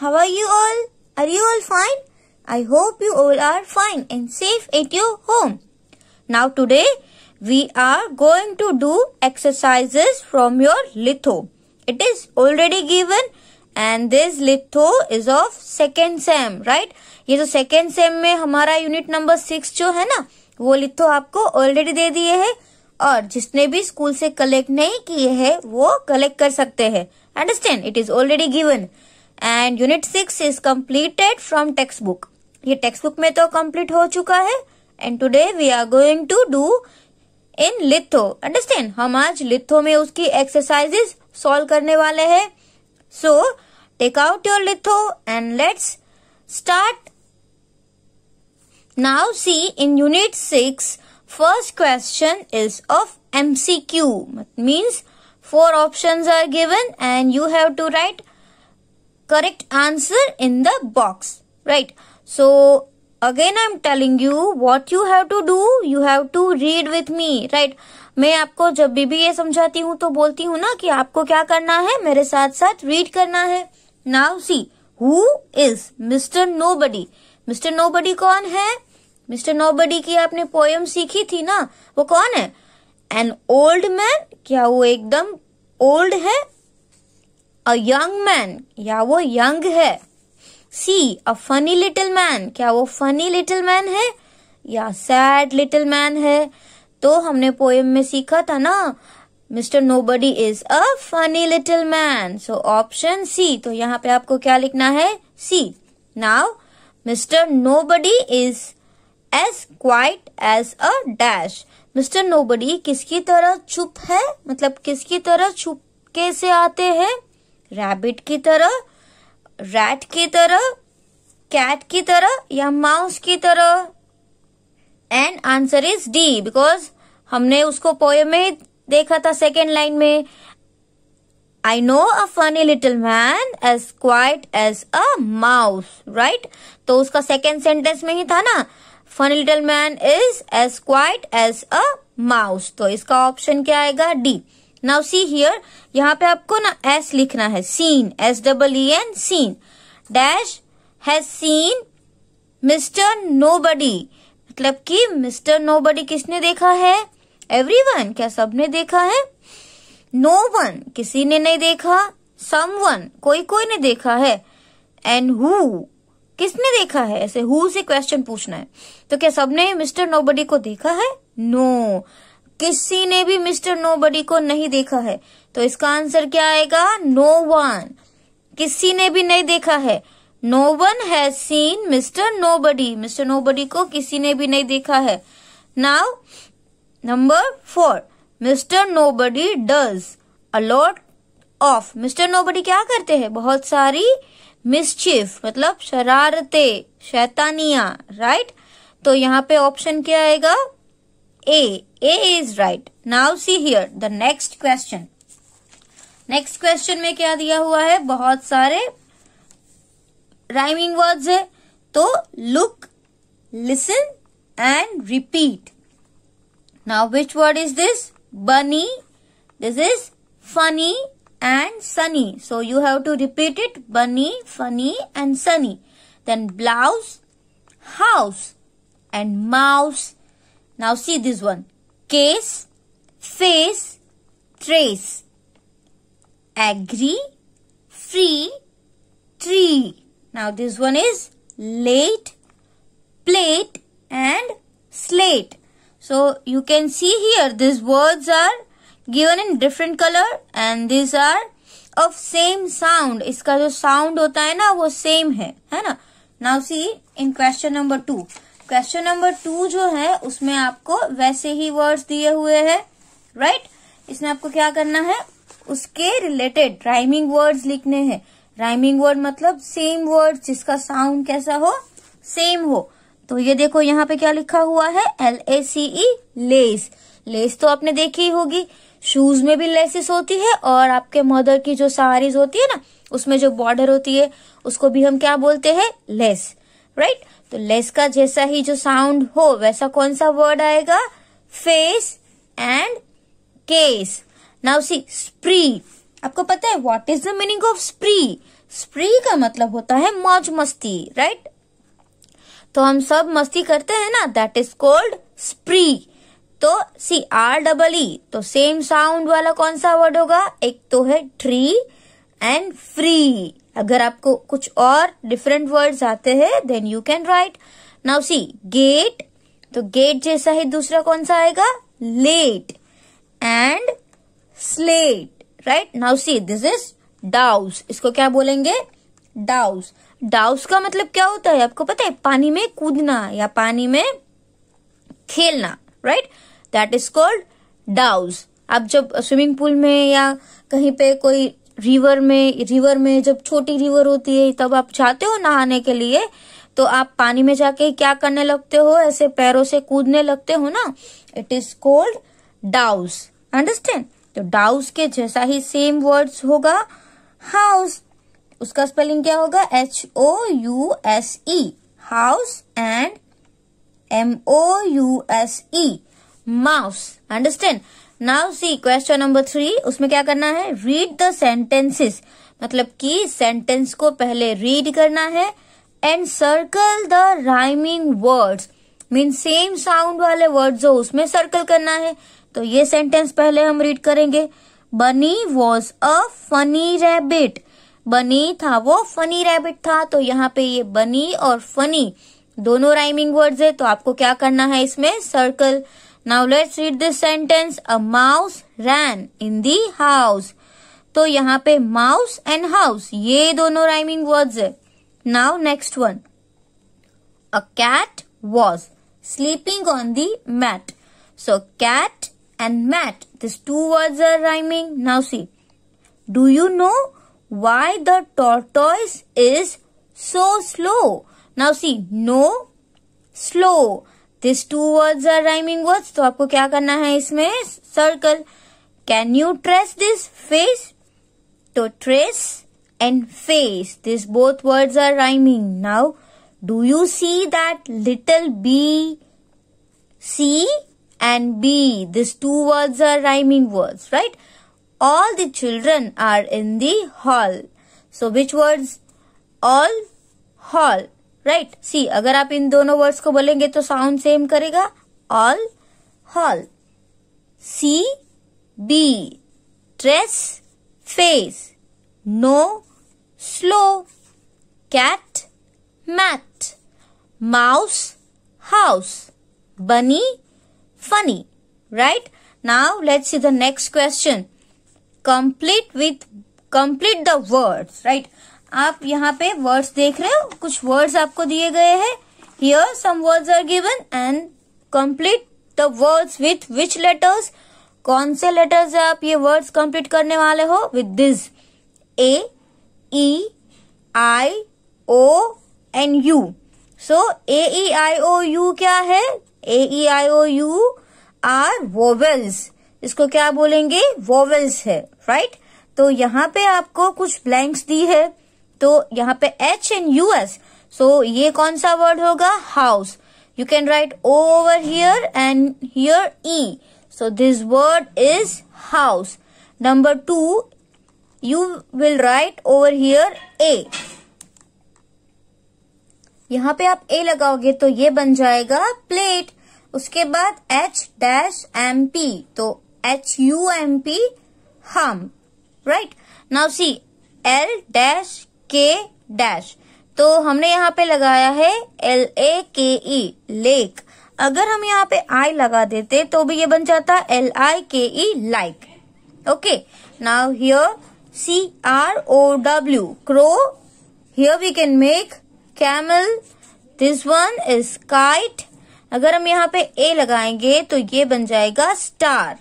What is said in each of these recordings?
how are you all? Are you all fine? I hope you all are fine and safe at your home. Now today we are going to do exercises from your litho. It is already given and this litho is of second sem right ये जो second sem में हमारा unit number six जो है ना वो litho आपको already दे दिए है और जिसने भी स्कूल से कलेक्ट नहीं किए है वो कलेक्ट कर सकते हैं understand it is already given and unit six is completed from text book ये टेक्स्ट बुक में तो कम्प्लीट हो चुका है and today we are going to do in litho understand हम आज लिथो में उसकी एक्सरसाइजेस सॉल्व करने वाले हैं so take out your litho and let's start now see in unit six first question is of MCQ means four option are given and you have to write correct answer in the box. Right. So again I'm telling you what you have to do. You have to read with me. Right. मैं आपको जब भी भी ये समझाती हूँ तो बोलती हूँ ना कि आपको क्या करना है मेरे साथ साथ रीड करना है now see who is mister nobody mister nobody कौन है मिस्टर नो बडी की आपने पोयम सीखी थी ना वो कौन है एन ओल्ड मैन क्या वो एकदम ओल्ड है अ यंग मैन या वो यंग है see a funny little man क्या वो फनी लिटिल मैन है या सैड लिटिल मैन है तो हमने पोएम में सीखा था ना mister nobody is a funny little man so option C तो यहाँ पे आपको क्या लिखना है C now mister nobody is as quite as a dash mister nobody किसकी तरह चुप है मतलब किसकी तरह छुप के से आते हैं रैबिट की तरह रैट की तरह कैट की तरह या माउस की तरह and answer is D because हमने उसको पोएम में देखा था सेकेंड लाइन में I know a funny little man as quite as a mouse right तो उसका सेकेंड सेंटेंस में ही था ना funny little man is as quite as a mouse तो इसका ऑप्शन क्या आएगा डी नाउ सी हियर यहाँ पे आपको ना एस लिखना है seen S double E N seen dash has seen mister nobody मतलब कि मिस्टर नोबडी किसने देखा है एवरीवन क्या सबने देखा है नो no वन किसी ने नहीं देखा सम वन कोई कोई ने देखा है एंड हु किसने देखा है ऐसे हु से क्वेश्चन पूछना है तो क्या सबने मिस्टर नोबडी को देखा है नो no. किसी ने भी मिस्टर नोबडी को नहीं देखा है तो इसका आंसर क्या आएगा नो वन किसी ने भी नहीं देखा है no one has seen mister nobody mister nobody को किसी ने भी नहीं देखा है now number four mister body does a lot of mister nobody क्या करते हैं बहुत सारी मिसचिफ मतलब शरारते शैतानिया राइट तो यहाँ पे ऑप्शन क्या आएगा A. A is right. Now see here the next question. Next question में क्या दिया हुआ है बहुत सारे rhyming words है तो look, listen and repeat. Now which word is this? Bunny. This is funny and sunny. So you have to repeat it. Bunny, funny and sunny. Then blouse, house and mouse. Now see this one. Case, face, trace. Agree, free, tree. Now this one is late, plate and slate. So you can see here these words are given in different color and these are of same sound. इसका jo sound hota hai na wo same hai, hai na? Now see in question number two. Question number two जो है उसमें आपको वैसे ही words दिए हुए हैं right इसमें आपको क्या करना है उसके रिलेटेड राइमिंग वर्ड्स लिखने हैं राइमिंग वर्ड मतलब सेम वर्ड जिसका साउंड कैसा हो सेम हो तो ये देखो यहाँ पे क्या लिखा हुआ है L A C E lace lace तो आपने देखी होगी शूज में भी लेसिस होती है और आपके मदर की जो सारीज होती है ना उसमें जो बॉर्डर होती है उसको भी हम क्या बोलते हैं लेस राइट right? तो लेस का जैसा ही जो साउंड हो वैसा कौन सा वर्ड आएगा face and case now see spree आपको पता है what is the meaning of spree spree का मतलब होता है मौज मस्ती राइट तो हम सब मस्ती करते हैं ना दैट इज कोल्ड स्प्री तो सी आर डबल ई तो सेम साउंड वाला कौन सा वर्ड होगा एक तो है ट्री एंड फ्री अगर आपको कुछ और डिफरेंट वर्ड्स आते हैं then you can write now see gate तो गेट जैसा ही दूसरा कौन सा आएगा late and slate right now see this is douse इसको क्या बोलेंगे डाउस डाउस का मतलब क्या होता है आपको पता है पानी में कूदना या पानी में खेलना right that is called douse आप जब स्विमिंग पूल में या कहीं पे कोई रिवर में रिवर में जब छोटी रिवर होती है तब आप जाते हो नहाने के लिए तो आप पानी में जाके क्या करने लगते हो ऐसे पैरों से कूदने लगते हो ना it is called douse understand तो डाउस के जैसा ही सेम वर्ड्स होगा हाउस उसका स्पेलिंग क्या होगा H O U S E house and M O U S E mouse understand now see question number three उसमें क्या करना है रीड द सेंटेंसेस मतलब कि सेंटेंस को पहले रीड करना है and circle the rhyming words mean same sound वाले वर्ड जो उसमें सर्कल करना है तो ये सेंटेंस पहले हम रीड करेंगे बनी वॉज अ फनी रैबिट बनी था वो फनी रैबिट था तो यहाँ पे ये बनी और फनी दोनों राइमिंग वर्ड्स है तो आपको क्या करना है इसमें circle Now let's read this sentence. A mouse ran in the house. तो यहाँ पे माउस एंड हाउस ये दोनों राइमिंग वर्ड्स है now next one a cat was sleeping on the mat so cat and mat this two words are rhyming now see do you know why the tortoise is so slow. Now see, no, slow. This two words are rhyming words तो आपको क्या करना है इसमें circle can you trace this face तो trace and face this both words are rhyming now do you see that little bee see and bee this two words are rhyming words right all the children are in hall so which words all hall right right? See अगर आप इन दोनों वर्ड्स को बोलेंगे तो sound same करेगा all hall see bee dress face no slow cat mat mouse house bunny funny right now let see the next question complete with complete the words right आप यहाँ पे वर्ड्स देख रहे हो कुछ वर्ड्स आपको दिए गए हैं here some words are given and complete the words with which letters कौन से लेटर्स आप ये वर्ड्स कंप्लीट करने वाले हो with this A E I O and U so A E I O U क्या है A E I O U are vowels इसको क्या बोलेंगे वोवेल्स है राइट right? तो यहाँ पे आपको कुछ ब्लैंक्स दी है तो यहाँ पे एच इन यूएस सो ये कौन सा वर्ड होगा house you can write O over here and here E so this word is house number two you will write over here A यहाँ पे आप ए लगाओगे तो ये बन जाएगा प्लेट उसके बाद एच डैश एम पी तो एच यू एम पी हम right now C L dash K dash तो हमने यहाँ पे लगाया है एल ए के ई लेक अगर हम यहाँ पे आई लगा देते तो भी ये बन जाता L I K E like okay now here C R O W crow here we can make camel this one is kite अगर हम यहाँ पे ए लगाएंगे तो ये बन जाएगा स्टार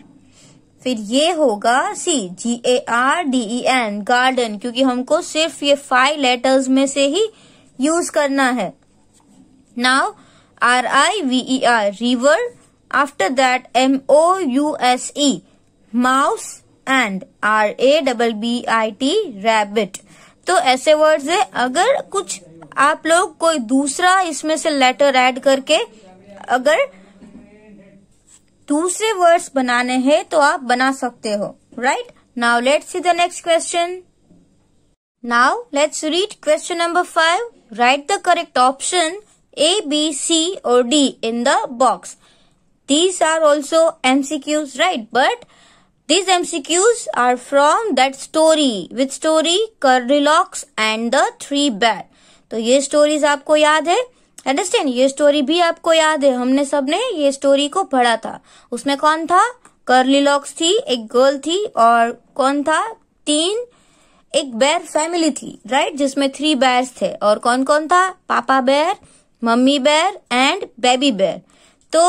फिर ये होगा see G A R D E N garden क्योंकि हमको सिर्फ ये फाइव लेटर्स में से ही यूज करना है now R I V E R river after that M O U S E mouse and R A double B I T rabbit तो ऐसे वर्ड्स है अगर कुछ आप लोग कोई दूसरा इसमें से लेटर एड करके अगर दूसरे वर्ड्स बनाने हैं तो आप बना सकते हो right now let see the next question now let's read question number five write the correct option A B C और D in the box these are also mcqs right but Qs are from from story with story कर curlylox and the three bat तो ये stories आपको याद है understand ये story भी आपको याद है हमने सबने ये स्टोरी को पढ़ा था उसमें कौन था कर्ली लॉक्स थी एक गर्ल थी और कौन था तीन एक बैर फैमिली थी राइट जिसमें थ्री बैर्स थे और कौन कौन था पापा बैर मम्मी बैर एंड बेबी बैर तो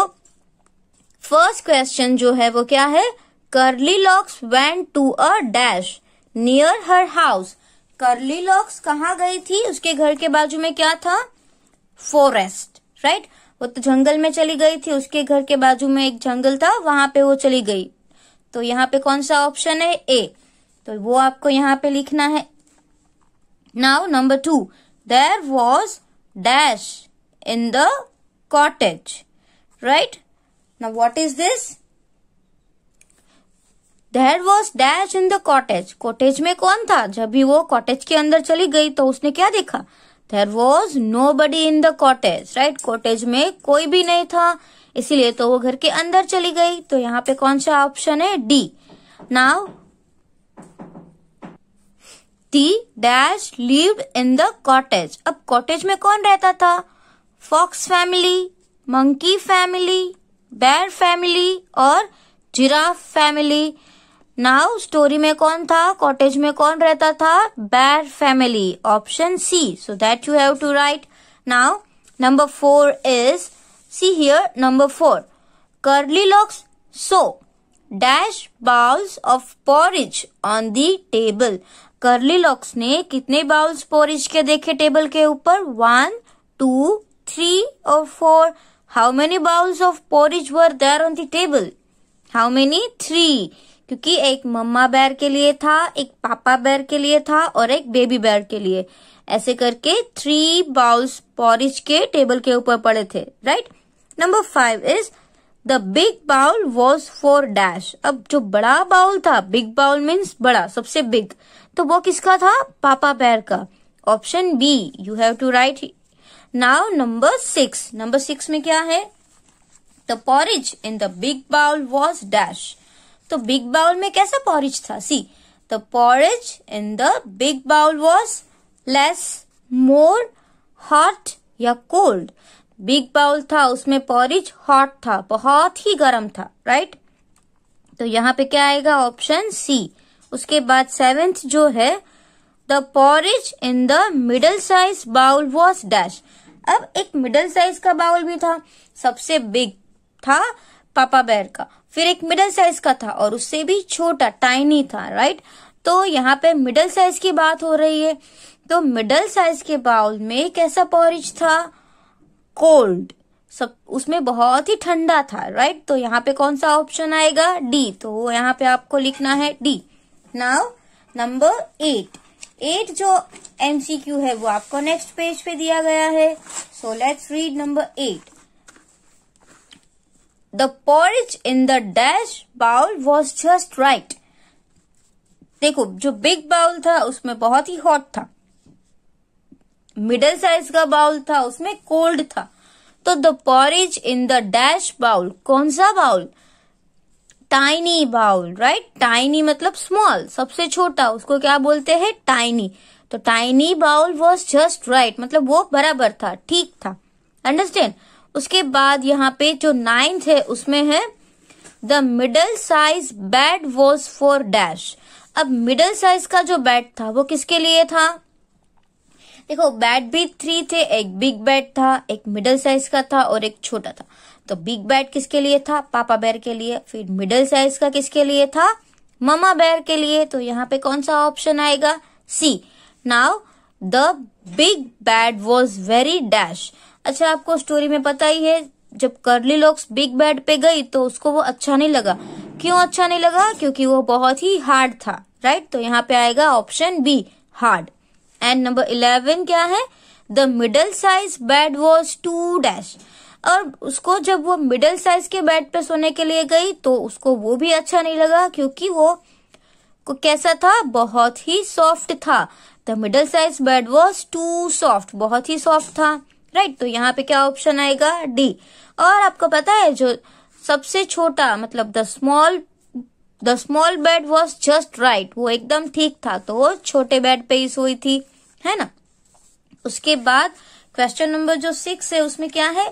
फर्स्ट क्वेश्चन जो है वो क्या है curly locks went to a dash near her house curly locks कहाँ गई थी उसके घर के बाजू में क्या था फॉरेस्ट राइट वो तो जंगल में चली गई थी उसके घर के बाजू में एक जंगल था वहां पे वो चली गई तो यहाँ पे कौन सा ऑप्शन है ए तो वो आपको यहाँ पे लिखना है now number two there was dash in the cottage right now what is this there was dash in the cottage cottage में कौन था जब भी वो कॉटेज के अंदर चली गई तो उसने क्या देखा there was nobody in the cottage right cottage में कोई भी नहीं था इसीलिए तो वो घर के अंदर चली गई तो यहाँ पे कौन सा ऑप्शन है D now the dash lived in the cottage अब कॉटेज में कौन रहता था fox family monkey family bear family और जिराफ फैमिली नाउ स्टोरी में कौन था कॉटेज में कौन रहता था bear family option C so that you have to write now number four is see here number four curly locks so dash bowls of porridge on the table curly locks ने कितने bowls porridge के देखे table के ऊपर one two three और four how many bowls of porridge were there on the table how many three क्योंकि एक मम्मा बैर के लिए था एक पापा बैर के लिए था और एक बेबी बैर के लिए ऐसे करके थ्री बाउल्स पॉरिज के टेबल के ऊपर पड़े थे right number five is the big bowl was for dash अब जो बड़ा बाउल था बिग बाउल मीन्स बड़ा सबसे बिग तो वो किसका था पापा बैर का option B you have to write now number six number six में क्या है the porridge in the big bowl was dash तो बिग बाउल में कैसा पॉरिज था see the porridge in the big bowl was less more hot या cold big bowl था उसमें पॉरिज हॉट था बहुत ही गर्म था राइट तो यहाँ पे क्या आएगा ऑप्शन सी उसके बाद सेवेंथ जो है the porridge in the middle size bowl was dash अब एक मिडल साइज का बाउल भी था सबसे बिग था पापा बैर का फिर एक मिडल साइज का था और उससे भी छोटा टाइनी था राइट तो यहाँ पे मिडल साइज की बात हो रही है तो मिडल साइज के बाउल में कैसा पॉरिज था कोल्ड सब उसमें बहुत ही ठंडा था राइट तो यहाँ पे कौन सा ऑप्शन आएगा डी तो यहाँ पे आपको लिखना है D now number eight eight जो एमसीक्यू है वो आपको नेक्स्ट पेज पे दिया गया है so let's read number eight The porridge in the dash bowl was just right. देखो जो बिग बाउल था उसमें बहुत ही हॉट था मिडल साइज का बाउल था उसमें कोल्ड था तो the porridge in the dash bowl कौन सा bowl tiny bowl right tiny मतलब स्मॉल सबसे छोटा उसको क्या बोलते हैं टाइनी तो tiny bowl was just right मतलब वो बराबर था ठीक था अंडरस्टैंड उसके बाद यहाँ पे जो नाइन्थ है उसमें है the middle size bed was for dash अब मिडल साइज का जो बैट था वो किसके लिए था देखो बैट भी थ्री थे एक बिग बैड था एक मिडल साइज का था और एक छोटा था तो बिग बैट किसके लिए था पापा बैर के लिए फिर मिडल साइज का किसके लिए था ममा बैर के लिए तो यहाँ पे कौन सा ऑप्शन आएगा C now the big bed was very dash अच्छा आपको स्टोरी में पता ही है जब कर्ली लॉक्स बिग बैड पे गई तो उसको वो अच्छा नहीं लगा क्यों अच्छा नहीं लगा क्योंकि वो बहुत ही हार्ड था राइट तो यहाँ पे आएगा option B hard and number eleven क्या है the middle size bed was too dash और उसको जब वो मिडल साइज के बेड पे सोने के लिए गई तो उसको वो भी अच्छा नहीं लगा क्योंकि वो को कैसा था बहुत ही सॉफ्ट था the middle size bed was too soft बहुत ही सॉफ्ट था राइट तो यहाँ पे क्या ऑप्शन आएगा डी और आपको पता है जो सबसे छोटा मतलब the small the small bed was just right वो एकदम ठीक था तो वो छोटे बेड पे ही सोई थी है ना उसके बाद क्वेश्चन नंबर जो सिक्स है उसमें क्या है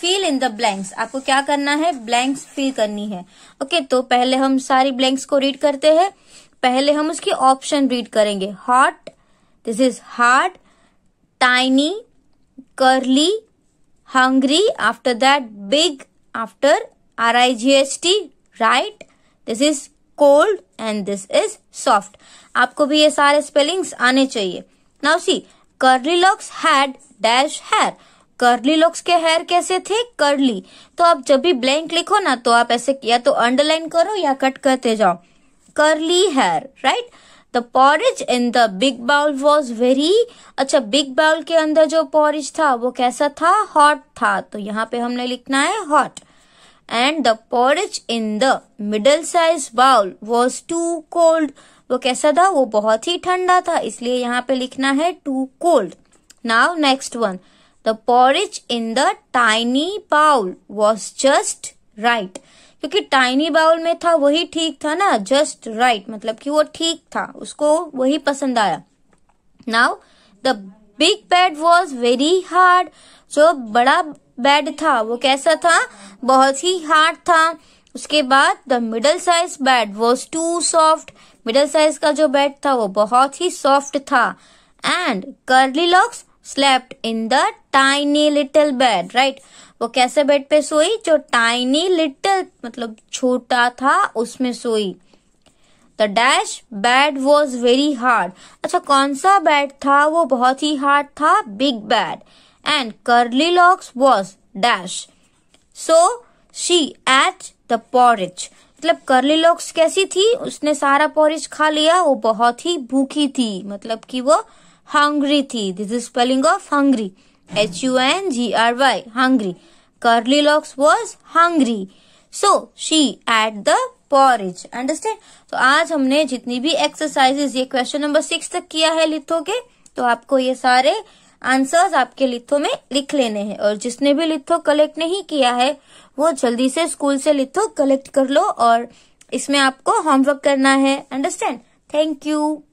फील इन द ब्लैंक्स आपको क्या करना है ब्लैंक्स फील करनी है ओके okay, तो पहले हम सारी ब्लैंक्स को रीड करते हैं पहले हम उसकी ऑप्शन रीड करेंगे hot this is hard tiny curly hungry after that big after r i g h t right this is cold and this is soft आपको भी ये सारे स्पेलिंग्स आने चाहिए now see curly locks had dash hair curly locks के hair कैसे थे curly तो आप जब भी ब्लैंक लिखो ना तो आप ऐसे या तो अंडरलाइन करो या कट करते जाओ curly hair right right? The porridge in the big bowl was very अच्छा बिग बाउल के अंदर जो पॉरिज था वो कैसा था हॉट था तो यहाँ पे हमने लिखना है hot and the porridge in the middle size bowl was too cold वो कैसा था वो बहुत ही ठंडा था इसलिए यहाँ पे लिखना है too cold now next one the porridge in the tiny bowl was just right क्योंकि टाइनी बाउल में था वही ठीक था ना जस्ट राइट right, मतलब कि वो ठीक था उसको वही पसंद आया now the big bed was very hard जो बड़ा बैड था वो कैसा था बहुत ही हार्ड था उसके बाद the middle size bed was too soft middle size का जो बैड था वो बहुत ही सॉफ्ट था and curly locks slept in the tiny little bed right वो कैसे बेड पे सोई जो टाइनी लिटिल मतलब छोटा था उसमें सोई the dash bed was very hard अच्छा कौन सा बैड था वो बहुत ही हार्ड था big bed and curly locks was dash so she ate the porridge मतलब करली लॉक्स कैसी थी उसने सारा पॉरिज खा लिया वो बहुत ही भूखी थी मतलब कि वो हंग्री थी this is spelling of hungry H U N G R Y, hungry. Curly locks was hungry. So she at the porridge. Understand? तो so, आज हमने जितनी भी exercises ये question number सिक्स तक किया है लिथो के तो आपको ये सारे answers आपके लिथो में लिख लेने हैं और जिसने भी लिथो collect नहीं किया है वो जल्दी से school से लिथो collect कर लो और इसमें आपको homework करना है Understand? Thank you.